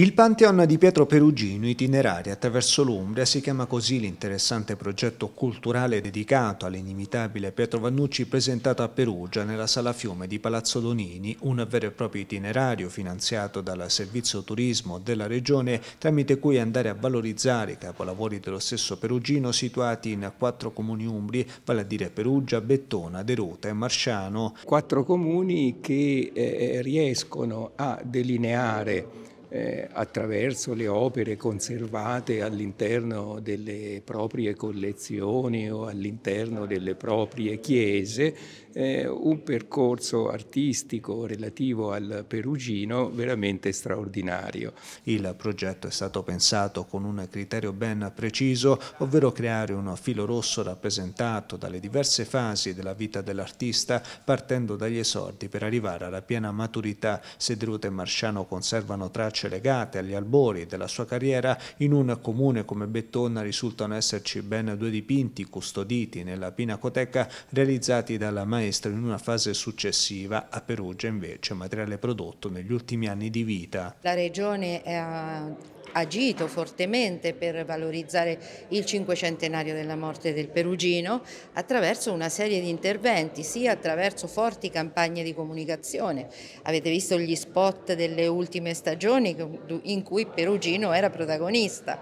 Il Pantheon di Pietro Perugino, itinerario attraverso l'Umbria, si chiama così l'interessante progetto culturale dedicato all'inimitabile Pietro Vannucci presentato a Perugia nella Sala Fiume di Palazzo Donini, un vero e proprio itinerario finanziato dal Servizio Turismo della Regione tramite cui andare a valorizzare i capolavori dello stesso Perugino situati in quattro comuni umbri, vale a dire Perugia, Bettona, Deruta e Marciano. Quattro comuni che eh, riescono a delineare eh, attraverso le opere conservate all'interno delle proprie collezioni o all'interno delle proprie chiese, eh, un percorso artistico relativo al Perugino veramente straordinario. Il progetto è stato pensato con un criterio ben preciso, ovvero creare un filo rosso rappresentato dalle diverse fasi della vita dell'artista partendo dagli esordi per arrivare alla piena maturità. Sedrute e Marciano conservano tracce tracce legate agli albori della sua carriera, in un comune come Bettona risultano esserci ben due dipinti custoditi nella Pinacoteca realizzati dalla maestra in una fase successiva a Perugia invece, materiale prodotto negli ultimi anni di vita. La regione ha agito fortemente per valorizzare il cinquecentenario della morte del Perugino attraverso una serie di interventi, sia attraverso forti campagne di comunicazione. Avete visto gli spot delle ultime stagioni in cui Perugino era protagonista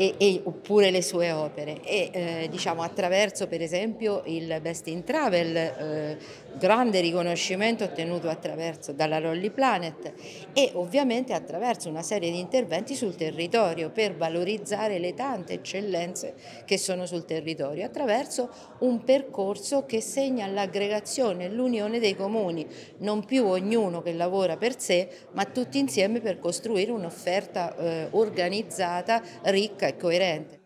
e, e, oppure le sue opere e eh, diciamo, attraverso per esempio il Best in Travel, eh, grande riconoscimento ottenuto attraverso dalla Rolly Planet e ovviamente attraverso una serie di interventi sul territorio per valorizzare le tante eccellenze che sono sul territorio, attraverso un percorso che segna l'aggregazione, l'unione dei comuni, non più ognuno che lavora per sé, ma tutti insieme per costruire un'offerta eh, organizzata, ricca coerente.